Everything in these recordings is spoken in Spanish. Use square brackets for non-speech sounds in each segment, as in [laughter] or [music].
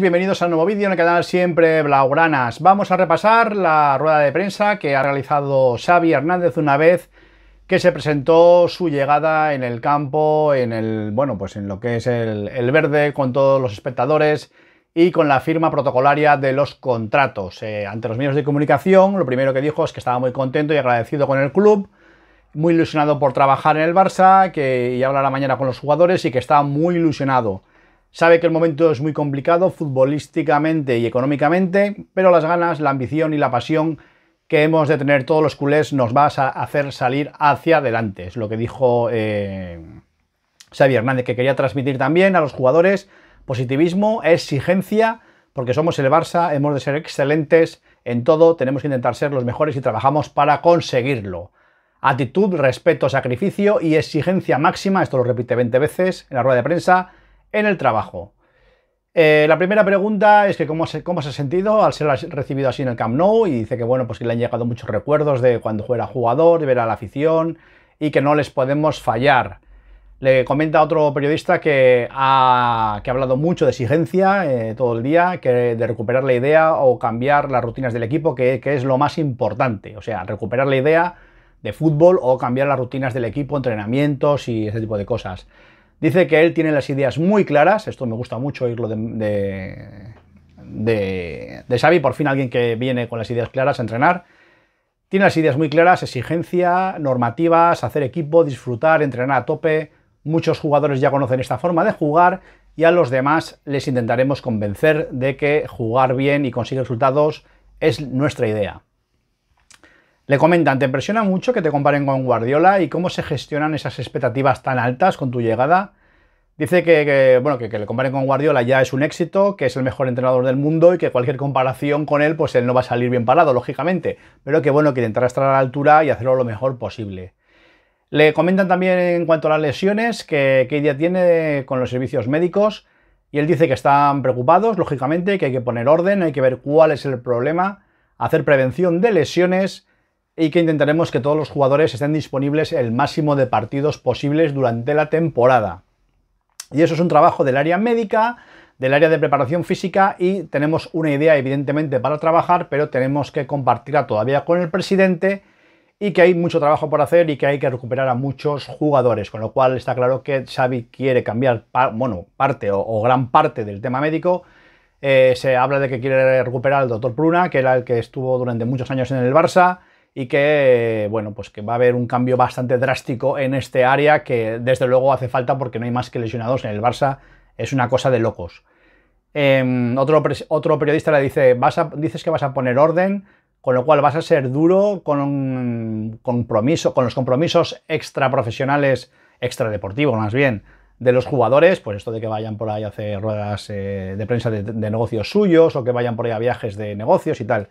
bienvenidos a un nuevo vídeo en el canal Siempre Blaugranas. Vamos a repasar la rueda de prensa que ha realizado Xavi Hernández una vez que se presentó su llegada en el campo, en el, bueno, pues en lo que es el, verde, con todos los espectadores y con la firma protocolaria de los contratos. Eh, ante los medios de comunicación, lo primero que dijo es que estaba muy contento y agradecido con el club, muy ilusionado por trabajar en el Barça, que ya la mañana con los jugadores y que está muy ilusionado Sabe que el momento es muy complicado futbolísticamente y económicamente, pero las ganas, la ambición y la pasión que hemos de tener todos los culés nos va a hacer salir hacia adelante. Es lo que dijo eh, Xavi Hernández, que quería transmitir también a los jugadores positivismo, exigencia, porque somos el Barça, hemos de ser excelentes en todo, tenemos que intentar ser los mejores y trabajamos para conseguirlo. Actitud, respeto, sacrificio y exigencia máxima, esto lo repite 20 veces en la rueda de prensa, en el trabajo. Eh, la primera pregunta es que cómo se, cómo se ha sentido al ser recibido así en el Camp Nou y dice que bueno, pues que le han llegado muchos recuerdos de cuando era jugador, de ver a la afición y que no les podemos fallar. Le comenta otro periodista que ha, que ha hablado mucho de exigencia eh, todo el día, que de recuperar la idea o cambiar las rutinas del equipo, que, que es lo más importante. O sea, recuperar la idea de fútbol o cambiar las rutinas del equipo, entrenamientos y ese tipo de cosas. Dice que él tiene las ideas muy claras, esto me gusta mucho oírlo de, de, de, de Xavi, por fin alguien que viene con las ideas claras a entrenar. Tiene las ideas muy claras, exigencia, normativas, hacer equipo, disfrutar, entrenar a tope. Muchos jugadores ya conocen esta forma de jugar y a los demás les intentaremos convencer de que jugar bien y conseguir resultados es nuestra idea. Le comentan, ¿te impresiona mucho que te comparen con Guardiola y cómo se gestionan esas expectativas tan altas con tu llegada? Dice que, bueno, que, le comparen con Guardiola ya es un éxito, que es el mejor entrenador del mundo y que cualquier comparación con él, pues él no va a salir bien parado, lógicamente. Pero que bueno, que intentará estar a la altura y hacerlo lo mejor posible. Le comentan también en cuanto a las lesiones que, que ella tiene con los servicios médicos y él dice que están preocupados, lógicamente, que hay que poner orden, hay que ver cuál es el problema, hacer prevención de lesiones y que intentaremos que todos los jugadores estén disponibles el máximo de partidos posibles durante la temporada. Y eso es un trabajo del área médica, del área de preparación física y tenemos una idea evidentemente para trabajar, pero tenemos que compartirla todavía con el presidente y que hay mucho trabajo por hacer y que hay que recuperar a muchos jugadores, con lo cual está claro que Xavi quiere cambiar bueno, parte o, gran parte del tema médico. Eh, se habla de que quiere recuperar al doctor Pruna, que era el que estuvo durante muchos años en el Barça, y que, bueno, pues que va a haber un cambio bastante drástico en este área que desde luego hace falta porque no hay más que lesionados en el Barça, es una cosa de locos. Em, otro, otro, periodista le dice, vas dices que vas a poner orden, con lo cual vas a ser duro con, compromiso, con los compromisos extraprofesionales, extradeportivos más bien, de los jugadores, pues esto de que vayan por ahí a hacer ruedas eh, de prensa de negocios suyos o que vayan por ahí a viajes de negocios y tal.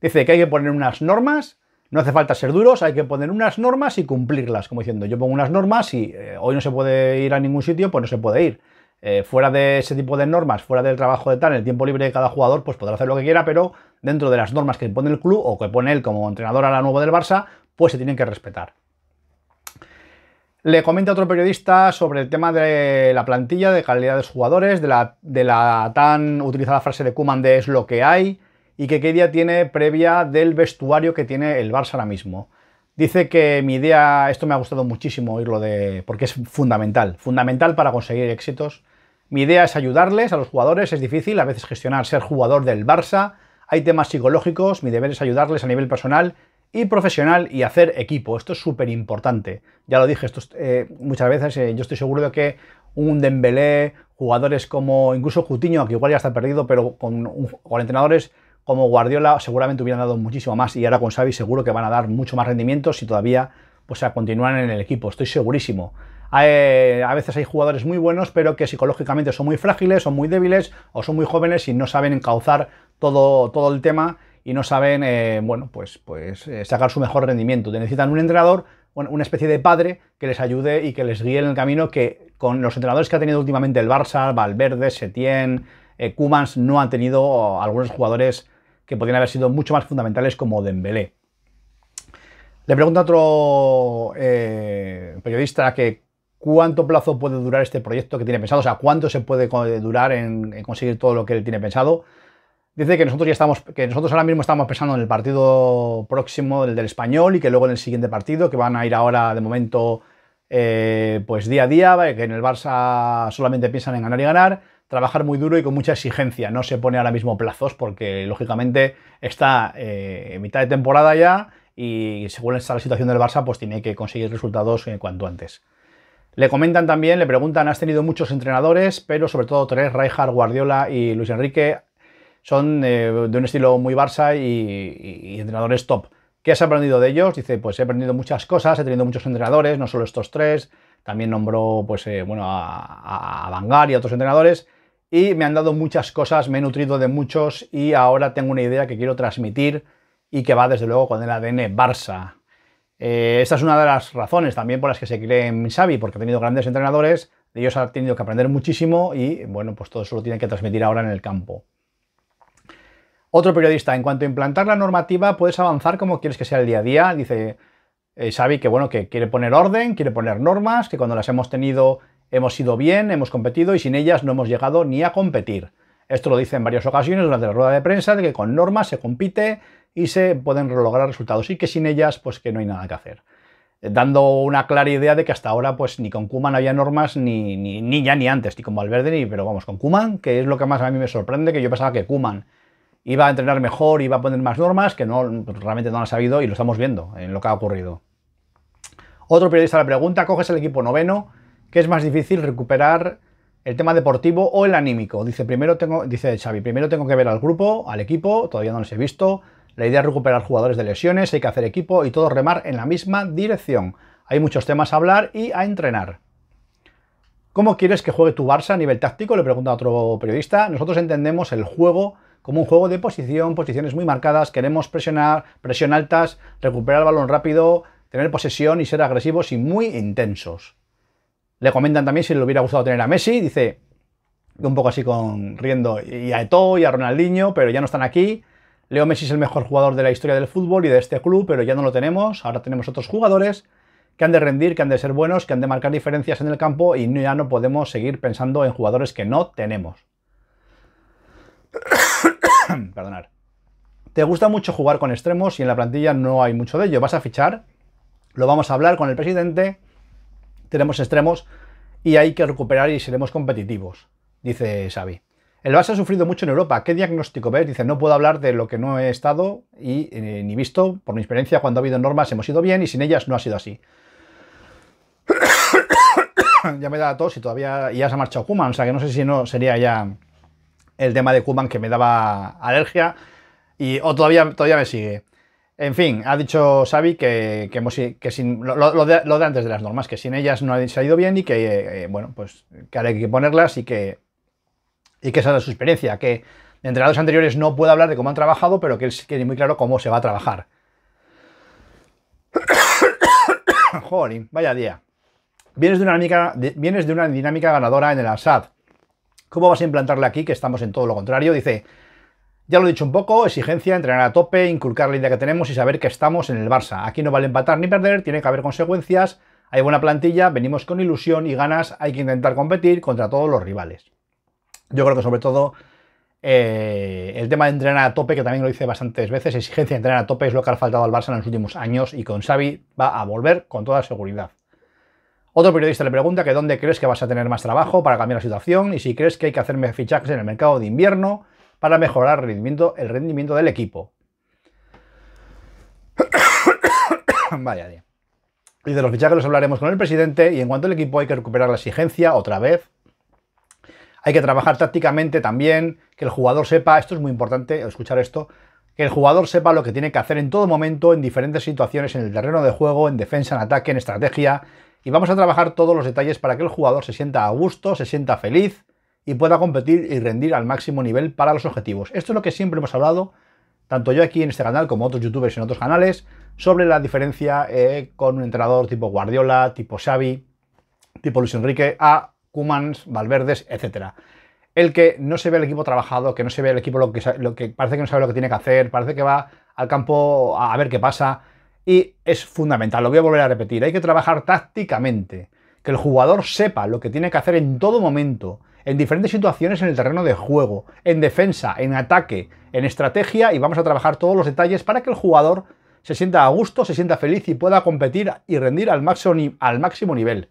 Dice que hay que poner unas normas no hace falta ser duros, hay que poner unas normas y cumplirlas, como diciendo, yo pongo unas normas y eh, hoy no se puede ir a ningún sitio, pues no se puede ir. Eh, fuera de ese tipo de normas, fuera del trabajo de tal, el tiempo libre de cada jugador, pues podrá hacer lo que quiera, pero dentro de las normas que pone el club o que pone él como entrenador a la nuevo del Barça, pues se tienen que respetar. Le comenta otro periodista sobre el tema de la plantilla, de calidad de jugadores, de la, de la tan utilizada frase de Kuman de es lo que hay, y que qué idea tiene previa del vestuario que tiene el Barça ahora mismo. Dice que mi idea, esto me ha gustado muchísimo oírlo de, porque es fundamental, fundamental para conseguir éxitos. Mi idea es ayudarles a los jugadores, es difícil a veces gestionar ser jugador del Barça, hay temas psicológicos, mi deber es ayudarles a nivel personal y profesional y hacer equipo, esto es súper importante. Ya lo dije eh, muchas veces, eh, yo estoy seguro de que un Dembélé, jugadores como incluso Jutiño, que igual ya está perdido, pero con, con entrenadores como Guardiola seguramente hubieran dado muchísimo más y ahora con Xavi seguro que van a dar mucho más rendimiento si todavía pues, continúan en el equipo, estoy segurísimo. Eh, a veces hay jugadores muy buenos, pero que psicológicamente son muy frágiles, son muy débiles o son muy jóvenes y no saben encauzar todo, todo el tema y no saben, eh, bueno, pues, pues eh, sacar su mejor rendimiento. necesitan un entrenador, una especie de padre que les ayude y que les guíe en el camino que con los entrenadores que ha tenido últimamente el Barça, Valverde, Setién, Kumans, no han tenido algunos jugadores que podrían haber sido mucho más fundamentales como Dembélé. Le pregunta a otro eh, periodista que cuánto plazo puede durar este proyecto que tiene pensado, o sea, cuánto se puede durar en, conseguir todo lo que él tiene pensado. Dice que nosotros ya estamos, que nosotros ahora mismo estamos pensando en el partido próximo, el del español, y que luego en el siguiente partido, que van a ir ahora de momento, eh, pues día a día, que en el Barça solamente piensan en ganar y ganar trabajar muy duro y con mucha exigencia. No se pone ahora mismo plazos porque, lógicamente, está eh, en mitad de temporada ya y según está la situación del Barça, pues tiene que conseguir resultados eh, cuanto antes. Le comentan también, le preguntan, has tenido muchos entrenadores, pero sobre todo tres, Rijkaard, Guardiola y Luis Enrique, son eh, de un estilo muy Barça y entrenadores top. ¿Qué has aprendido de ellos? Dice, pues he aprendido muchas cosas, he tenido muchos entrenadores, no solo estos tres, también nombró pues, eh, bueno, a, a Vanguard y a otros entrenadores. Y me han dado muchas cosas, me he nutrido de muchos y ahora tengo una idea que quiero transmitir y que va desde luego con el ADN Barça. Eh, esta es una de las razones también por las que se cree en Xavi, porque ha tenido grandes entrenadores, de ellos ha tenido que aprender muchísimo y bueno, pues todo eso lo tiene que transmitir ahora en el campo. Otro periodista, en cuanto a implantar la normativa, puedes avanzar como quieres que sea el día a día. Dice, eh, que bueno, que quiere poner orden, quiere poner normas, que cuando las hemos tenido hemos ido bien, hemos competido y sin ellas no hemos llegado ni a competir. Esto lo dice en varias ocasiones durante la rueda de prensa, de que con normas se compite y se pueden lograr resultados y que sin ellas pues que no hay nada que hacer. Eh, dando una clara idea de que hasta ahora pues ni con Kuman había normas ni, ya ni antes, ni con Valverde ni, pero vamos, con Kuman, que es lo que más a mí me sorprende, que yo pensaba que Kuman iba a entrenar mejor, y va a poner más normas, que no, pues, realmente no han ha sabido y lo estamos viendo en lo que ha ocurrido. Otro periodista le pregunta, ¿coges el equipo noveno? ¿Qué es más difícil recuperar el tema deportivo o el anímico? Dice, primero dice Xavi, primero tengo que ver al grupo, al equipo, todavía no los he visto. La idea es recuperar jugadores de lesiones, hay que hacer equipo y todos remar en la misma dirección. Hay muchos temas a hablar y a entrenar. ¿Cómo quieres que juegue tu Barça a nivel táctico? Le pregunta otro periodista. Nosotros entendemos el juego como un juego de posición, posiciones muy marcadas, queremos presionar, presión altas, recuperar el balón rápido, tener posesión y ser agresivos y muy intensos. Le comentan también si le hubiera gustado tener a Messi, dice un poco así con riendo y a Eto'o y a Ronaldinho, pero ya no están aquí. Leo Messi es el mejor jugador de la historia del fútbol y de este club, pero ya no lo tenemos. Ahora tenemos otros jugadores que han de rendir, que han de ser buenos, que han de marcar diferencias en el campo y ya no podemos seguir pensando en jugadores que no tenemos perdonar. Te gusta mucho jugar con extremos y en la plantilla no hay mucho de ello. Vas a fichar, lo vamos a hablar con el presidente, tenemos extremos y hay que recuperar y seremos competitivos, dice Xavi. El Barça ha sufrido mucho en Europa. ¿Qué diagnóstico ves? Dice, no puedo hablar de lo que no he estado y eh, ni visto. Por mi experiencia, cuando ha habido normas hemos ido bien y sin ellas no ha sido así. [coughs] ya me da la tos y todavía ya se ha marchado Kuman, o sea que no sé si no sería ya el tema de Kuman que me daba alergia y o todavía, todavía me sigue. En fin, ha dicho Xavi que, que, hemos, que lo, de, antes de las normas, que sin ellas no se ha ido bien y que, eh, eh, bueno, pues que ahora hay que ponerlas y que, y que esa es su experiencia, que de entrenadores anteriores no puedo hablar de cómo han trabajado, pero que él tiene muy claro cómo se va a trabajar. [coughs] Joder, vaya día. Vienes de, una dinámica, vienes de una dinámica ganadora en el Assad, ¿Cómo vas a implantarle aquí que estamos en todo lo contrario? Dice, ya lo he dicho un poco, exigencia, entrenar a tope, inculcar la idea que tenemos y saber que estamos en el Barça. Aquí no vale empatar ni perder, tiene que haber consecuencias, hay buena plantilla, venimos con ilusión y ganas, hay que intentar competir contra todos los rivales. Yo creo que sobre todo eh, el tema de entrenar a tope, que también lo dice bastantes veces, exigencia entrenar a tope es lo que ha faltado al Barça en los últimos años y con Xavi va a volver con toda seguridad. Otro periodista le pregunta que dónde crees que vas a tener más trabajo para cambiar la situación y si crees que hay que hacerme fichajes en el mercado de invierno para mejorar el rendimiento, el rendimiento del equipo. [coughs] Vaya día. Y de los fichajes los hablaremos con el presidente y en cuanto al equipo hay que recuperar la exigencia otra vez. Hay que trabajar tácticamente también, que el jugador sepa, esto es muy importante escuchar esto, que el jugador sepa lo que tiene que hacer en todo momento, en diferentes situaciones, en el terreno de juego, en defensa, en ataque, en estrategia, y vamos a trabajar todos los detalles para que el jugador se sienta a gusto, se sienta feliz y pueda competir y rendir al máximo nivel para los objetivos. Esto es lo que siempre hemos hablado, tanto yo aquí en este canal como otros youtubers en otros canales, sobre la diferencia eh, con un entrenador tipo Guardiola, tipo Xavi, tipo Luis Enrique, a Cumans, Valverdes, etcétera el que no se ve el equipo trabajado, que no se ve el equipo lo que, lo que, parece que no sabe lo que tiene que hacer, parece que va al campo a, ver qué pasa y es fundamental, lo voy a volver a repetir, hay que trabajar tácticamente, que el jugador sepa lo que tiene que hacer en todo momento, en diferentes situaciones en el terreno de juego, en defensa, en ataque, en estrategia y vamos a trabajar todos los detalles para que el jugador se sienta a gusto, se sienta feliz y pueda competir y rendir al máximo, nivel.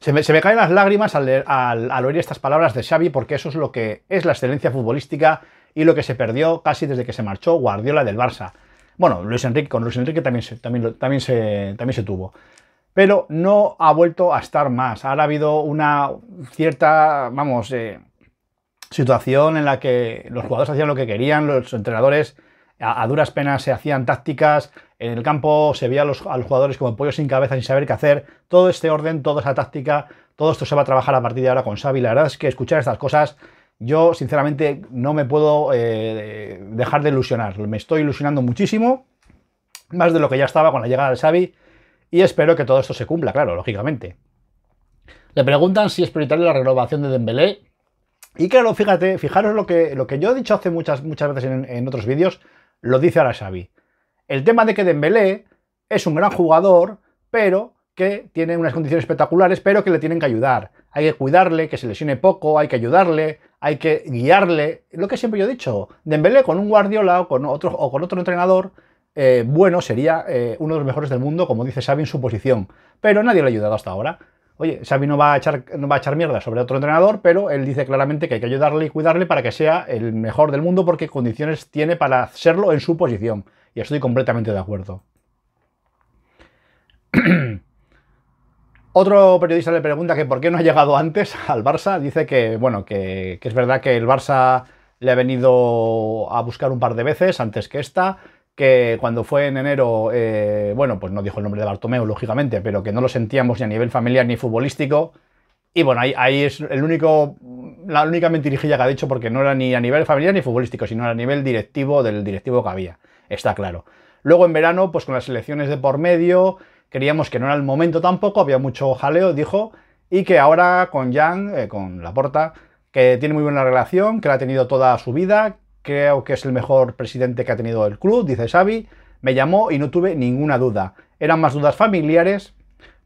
Se me, caen las lágrimas al, al, oír estas palabras de Xavi porque eso es lo que es la excelencia futbolística y lo que se perdió casi desde que se marchó Guardiola del Barça. Bueno, Luis Enrique, con Luis Enrique también se, también, también también se tuvo. Pero no ha vuelto a estar más. Ahora ha habido una cierta, vamos, eh, situación en la que los jugadores hacían lo que querían, los entrenadores a, duras penas se hacían tácticas, en el campo se veía a los, jugadores como pollos sin cabeza, sin saber qué hacer. Todo este orden, toda esa táctica, todo esto se va a trabajar a partir de ahora con Xavi. La verdad es que escuchar estas cosas yo sinceramente no me puedo eh, dejar de ilusionar. Me estoy ilusionando muchísimo, más de lo que ya estaba con la llegada de Xavi, y espero que todo esto se cumpla, claro, lógicamente. Le preguntan si es prioritaria la renovación de Dembélé. Y claro, fíjate, fijaros lo que, lo que yo he dicho hace muchas, muchas veces en, en otros vídeos, lo dice ahora Xavi. El tema de que Dembélé es un gran jugador, pero que tiene unas condiciones espectaculares, pero que le tienen que ayudar. Hay que cuidarle, que se lesione poco, hay que ayudarle, hay que guiarle, lo que siempre yo he dicho, Dembélé con un Guardiola o con otro, o con otro entrenador eh, bueno sería eh, uno de los mejores del mundo, como dice Xavi en su posición, pero nadie le ha ayudado hasta ahora. Oye, Xavi no va, a echar, no va a echar mierda sobre otro entrenador, pero él dice claramente que hay que ayudarle y cuidarle para que sea el mejor del mundo porque condiciones tiene para serlo en su posición. Y estoy completamente de acuerdo. [clears throat] Otro periodista le pregunta que por qué no ha llegado antes [laughs] al Barça. Dice que, bueno, que, es verdad que el Barça le ha venido a buscar un par de veces antes que esta, que cuando fue en enero, eh, bueno, pues no dijo el nombre de Bartomeu, lógicamente, pero que no lo sentíamos ni a nivel familiar ni futbolístico. Y bueno, ahí, ahí es el único, la única mentirijilla que ha dicho, porque no era ni a nivel familiar ni futbolístico, sino a nivel directivo del directivo que había, está claro. Luego en verano, pues con las elecciones de por medio, Queríamos que no era el momento tampoco, había mucho jaleo, dijo, y que ahora con Jan, eh, con Laporta, que tiene muy buena relación, que la ha tenido toda su vida, creo que es el mejor presidente que ha tenido el club, dice Xavi, me llamó y no tuve ninguna duda. Eran más dudas familiares,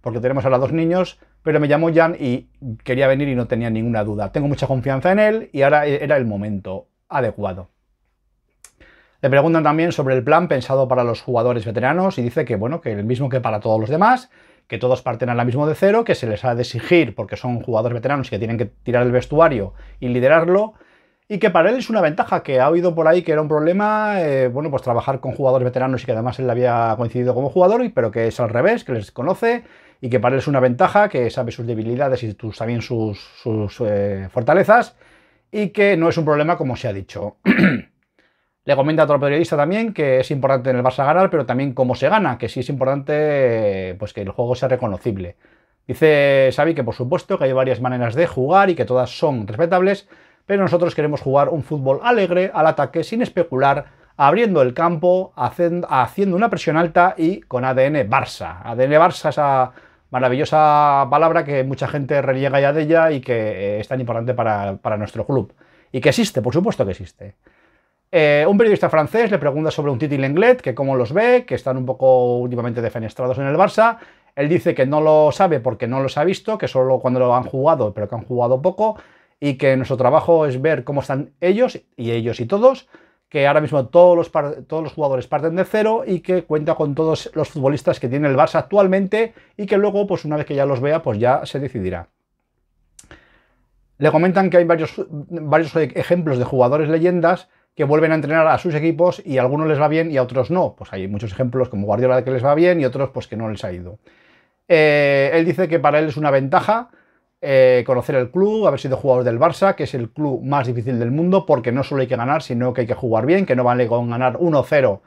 porque tenemos ahora dos niños, pero me llamó Jan y quería venir y no tenía ninguna duda. Tengo mucha confianza en él y ahora era el momento adecuado. Le preguntan también sobre el plan pensado para los jugadores veteranos y dice que, bueno, que el mismo que para todos los demás, que todos parten ahora mismo de cero, que se les ha de exigir porque son jugadores veteranos y que tienen que tirar el vestuario y liderarlo, y que para él es una ventaja, que ha oído por ahí que era un problema, eh, bueno, pues trabajar con jugadores veteranos y que además él había coincidido como jugador, pero que es al revés, que les conoce y que para él es una ventaja, que sabe sus debilidades y tú también sus, eh, fortalezas, y que no es un problema como se ha dicho. [clears throat] Le comenta a otro periodista también que es importante en el Barça ganar, pero también cómo se gana, que sí es importante pues que el juego sea reconocible. Dice Xavi que por supuesto que hay varias maneras de jugar y que todas son respetables, pero nosotros queremos jugar un fútbol alegre, al ataque, sin especular, abriendo el campo, haciendo una presión alta y con ADN Barça. ADN Barça, esa maravillosa palabra que mucha gente reniega ya de ella y que eh, es tan importante para nuestro club. Y que existe, por supuesto que existe. Eh, un periodista francés le pregunta sobre un Titi Lenglet, que cómo los ve, que están un poco últimamente defenestrados en el Barça. Él dice que no lo sabe porque no los ha visto, que solo cuando lo han jugado, pero que han jugado poco, y que nuestro trabajo es ver cómo están ellos, y ellos y todos, que ahora mismo todos los, todos los jugadores parten de cero y que cuenta con todos los futbolistas que tiene el Barça actualmente y que luego, pues una vez que ya los vea, pues ya se decidirá. Le comentan que hay varios, varios ejemplos de jugadores leyendas que vuelven a entrenar a sus equipos y a algunos les va bien y a otros no. Pues hay muchos ejemplos como Guardiola que les va bien y otros pues que no les ha ido. Eh, él dice que para él es una ventaja eh, conocer el club, haber sido jugador del Barça, que es el club más difícil del mundo, porque no solo hay que ganar, sino que hay que jugar bien, que no vale con ganar 1-0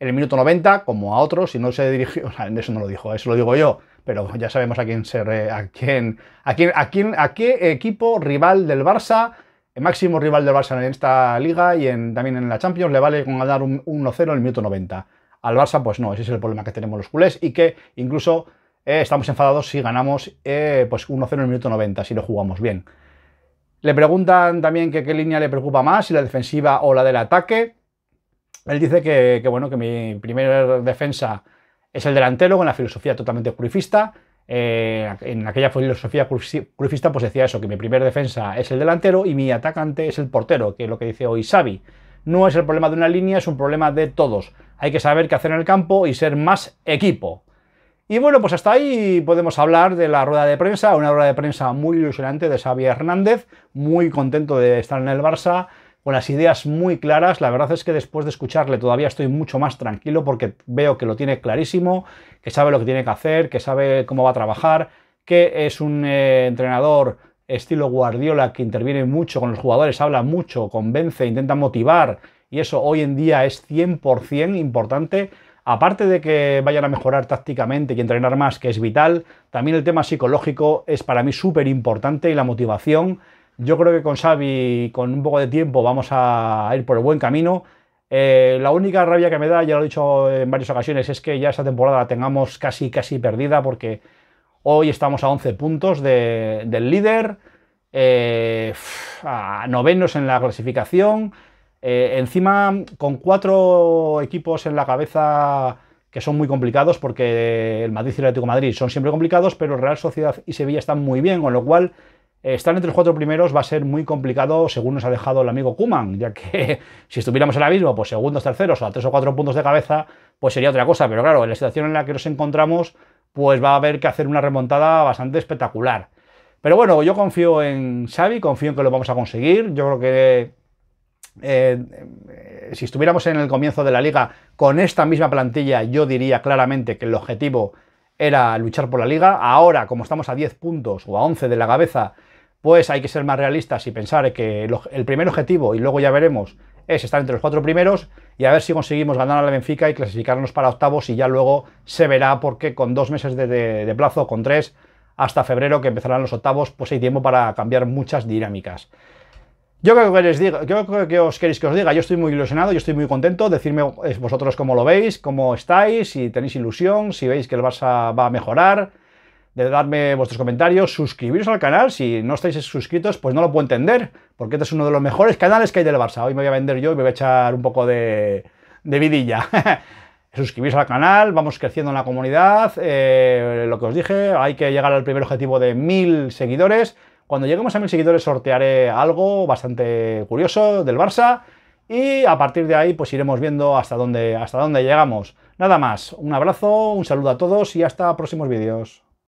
en el minuto 90, como a otros, si no se dirigió, [laughs] eso no lo dijo, eso lo digo yo, pero ya sabemos a quién se, a quién, a quién, a quién, a qué equipo rival del Barça el máximo rival del Barça en esta liga y en, también en la Champions, le vale con ganar un 1-0 en el minuto 90. Al Barça, pues no, ese es el problema que tenemos los culés y que incluso eh, estamos enfadados si ganamos eh, pues 1-0 en el minuto 90, si lo jugamos bien. Le preguntan también qué línea le preocupa más, si la defensiva o la del ataque. Él dice que, bueno, que mi primera defensa es el delantero, con la filosofía totalmente purifista, eh, en aquella filosofía crufista pues decía eso, que mi primer defensa es el delantero y mi atacante es el portero, que es lo que dice hoy Xavi. No es el problema de una línea, es un problema de todos. Hay que saber qué hacer en el campo y ser más equipo. Y bueno, pues hasta ahí podemos hablar de la rueda de prensa, una rueda de prensa muy ilusionante de Xavi Hernández, muy contento de estar en el Barça, con las ideas muy claras. La verdad es que después de escucharle todavía estoy mucho más tranquilo porque veo que lo tiene clarísimo, que sabe lo que tiene que hacer, que sabe cómo va a trabajar, que es un eh, entrenador estilo Guardiola que interviene mucho con los jugadores, habla mucho, convence, intenta motivar y eso hoy en día es 100% importante. Aparte de que vayan a mejorar tácticamente y entrenar más, que es vital, también el tema psicológico es para mí súper importante y la motivación yo creo que con Xavi, con un poco de tiempo, vamos a ir por el buen camino. Eh, la única rabia que me da, ya lo he dicho en varias ocasiones, es que ya esta temporada la tengamos casi, casi perdida porque hoy estamos a 11 puntos del líder, eh, a novenos en la clasificación, eh, encima con cuatro equipos en la cabeza que son muy complicados porque el Madrid y el Atlético Madrid son siempre complicados, pero Real Sociedad y Sevilla están muy bien, con lo cual eh, estar entre los cuatro primeros va a ser muy complicado según nos ha dejado el amigo Kuman, ya que [laughs] si estuviéramos ahora mismo, pues segundos, terceros o a tres o cuatro puntos de cabeza, pues sería otra cosa. Pero claro, en la situación en la que nos encontramos, pues va a haber que hacer una remontada bastante espectacular. Pero bueno, yo confío en Xavi, confío en que lo vamos a conseguir. Yo creo que eh, si estuviéramos en el comienzo de la liga con esta misma plantilla, yo diría claramente que el objetivo era luchar por la liga. Ahora, como estamos a 10 puntos o a 11 de la cabeza, pues hay que ser más realistas y pensar que el primer objetivo, y luego ya veremos, es estar entre los cuatro primeros y a ver si conseguimos ganar a la Benfica y clasificarnos para octavos y ya luego se verá porque con dos meses de, plazo, con tres, hasta febrero que empezarán los octavos, pues hay tiempo para cambiar muchas dinámicas. Yo creo que, os queréis que os diga, yo estoy muy ilusionado, yo estoy muy contento, decirme vosotros cómo lo veis, cómo estáis, si tenéis ilusión, si veis que el Barça va a mejorar, de darme vuestros comentarios, suscribiros al canal, si no estáis suscritos, pues no lo puedo entender, porque este es uno de los mejores canales que hay del Barça. Hoy me voy a vender yo y me voy a echar un poco de, vidilla. [laughs] suscribiros al canal, vamos creciendo en la comunidad, eh, lo que os dije, hay que llegar al primer objetivo de mil seguidores. Cuando lleguemos a mil seguidores sortearé algo bastante curioso del Barça y a partir de ahí pues iremos viendo hasta dónde, hasta dónde llegamos. Nada más, un abrazo, un saludo a todos y hasta próximos vídeos.